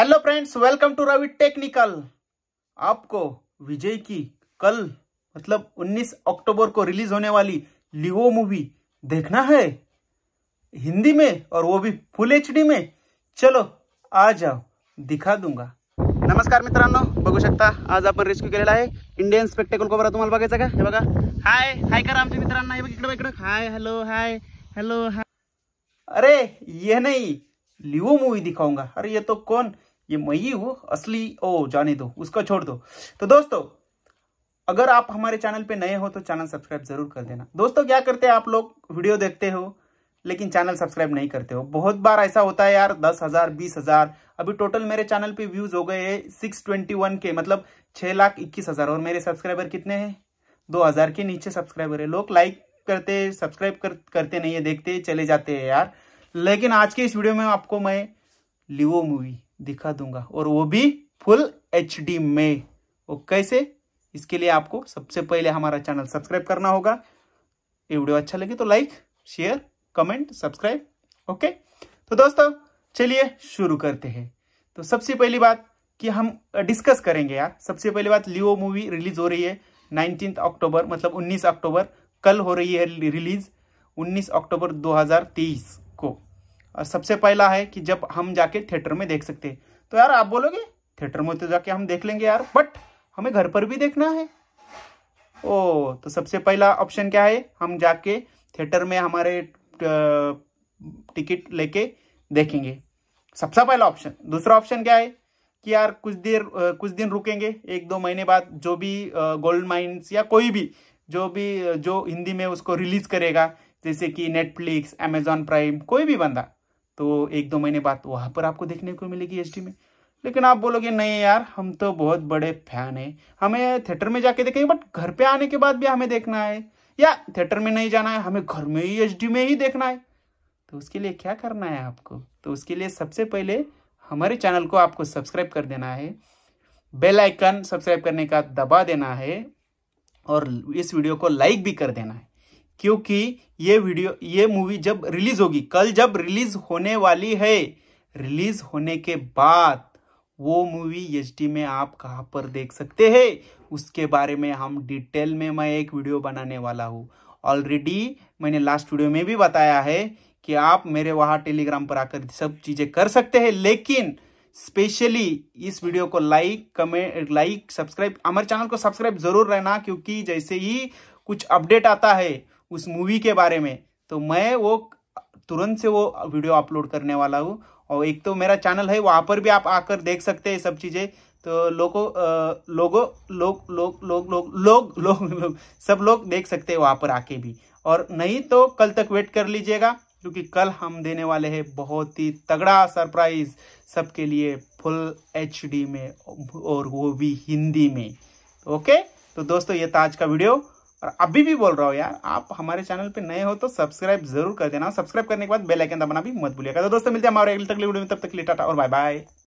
hello friends welcome to Ravi technical आपको विजय की कल मतलब 19 अक्टूबर को रिलीज होने वाली लिवो मूवी देखना है हिंदी में और वो भी फुल एच में चलो आ जाओ दिखा दूंगा नमस्कार मित्रों बगू शकता आज अपन रेस्क्यू के लिए इंडियन स्पेक्टेकल को तुम्हाला तुम्हारा का हे बघा हाय हाय करा मित्र मित्रांना हे hi hello hi hello hi अरे ये नहीं लिवो मूवी दिखाऊंगा अरे ये तो कौन ये मई ही वो असली ओ जाने दो उसको छोड़ दो तो दोस्तों अगर आप हमारे चैनल पे नए हो तो चैनल सब्सक्राइब जरूर कर देना दोस्तों क्या करते हैं आप लोग वीडियो देखते हो लेकिन चैनल सब्सक्राइब नहीं करते हो बहुत बार ऐसा होता है यार दस हजार बीस हजार अभी टोटल मेरे चैनल पे व्यूज हो गए सिक्स ट्वेंटी वन के मतलब छह लाख इक्कीस हजार और मेरे सब्सक्राइबर कितने हैं दो हजार के नीचे सब्सक्राइबर है लोग लाइक करते सब्सक्राइब कर, करते नहीं है देखते चले जाते हैं यार लेकिन आज के इस वीडियो में आपको मैं लिवो मूवी दिखा दूंगा और वो भी फुल एच डी में वो कैसे इसके लिए आपको सबसे पहले हमारा चैनल सब्सक्राइब करना होगा ये वीडियो अच्छा लगे तो like share comment subscribe okay तो दोस्तों चलिए शुरू करते हैं तो सबसे पहली बात कि हम डिस्कस करेंगे यार सबसे पहली बात लियो मूवी रिलीज हो रही है नाइनटीन अक्टूबर मतलब 19 अक्टूबर कल हो रही है रिलीज 19 अक्टूबर 2023 और सबसे पहला है कि जब हम जाके थिएटर में देख सकते हैं तो यार आप बोलोगे थिएटर में तो जाके हम देख लेंगे यार बट हमें घर पर भी देखना है ओ तो सबसे पहला ऑप्शन क्या है हम जाके थिएटर में हमारे टिकट लेके देखेंगे सबसे पहला ऑप्शन दूसरा ऑप्शन क्या है कि यार कुछ देर कुछ दिन रुकेंगे एक दो महीने बाद जो भी गोल्ड माइंस या कोई भी जो भी जो हिंदी में उसको रिलीज करेगा जैसे कि नेटफ्लिक्स अमेजॉन प्राइम कोई भी बंदा तो एक दो महीने बाद वहाँ पर आपको देखने को मिलेगी एच में लेकिन आप बोलोगे नहीं यार हम तो बहुत बड़े फैन हैं हमें थिएटर में जाके देखेंगे बट घर पे आने के बाद भी हमें देखना है या थिएटर में नहीं जाना है हमें घर में ही एच में ही देखना है तो उसके लिए क्या करना है आपको तो उसके लिए सबसे पहले हमारे चैनल को आपको सब्सक्राइब कर देना है बेल आइकन सब्सक्राइब करने का दबा देना है और इस वीडियो को लाइक भी कर देना है क्योंकि ये वीडियो ये मूवी जब रिलीज होगी कल जब रिलीज होने वाली है रिलीज होने के बाद वो मूवी एच में आप कहाँ पर देख सकते हैं उसके बारे में हम डिटेल में मैं एक वीडियो बनाने वाला हूँ ऑलरेडी मैंने लास्ट वीडियो में भी बताया है कि आप मेरे वहाँ टेलीग्राम पर आकर सब चीज़ें कर सकते हैं लेकिन स्पेशली इस वीडियो को लाइक कमेंट लाइक सब्सक्राइब हमारे चैनल को सब्सक्राइब जरूर रहना क्योंकि जैसे ही कुछ अपडेट आता है उस मूवी के बारे में तो मैं वो तुरंत से वो वीडियो अपलोड करने वाला हूँ और एक तो मेरा चैनल है वहाँ पर भी आप आकर देख सकते हैं सब चीज़ें तो लोगों लोगों लोग लोग लोग लोग लोग लो, लो, सब लोग देख सकते हैं वहाँ पर आके भी और नहीं तो कल तक वेट कर लीजिएगा क्योंकि कल हम देने वाले हैं बहुत ही तगड़ा सरप्राइज सबके लिए फुल एच में और वो भी हिंदी में ओके तो दोस्तों ये था आज का वीडियो और अभी भी बोल रहा हूँ यार आप हमारे चैनल पे नए हो तो सब्सक्राइब जरूर कर देना सब्सक्राइब करने के बाद बेल आइकन दबाना भी मत भूलिएगा तो दोस्तों मिलते हैं हमारे अगले तक वीडियो में तब तक लिए टाटा और बाय बाय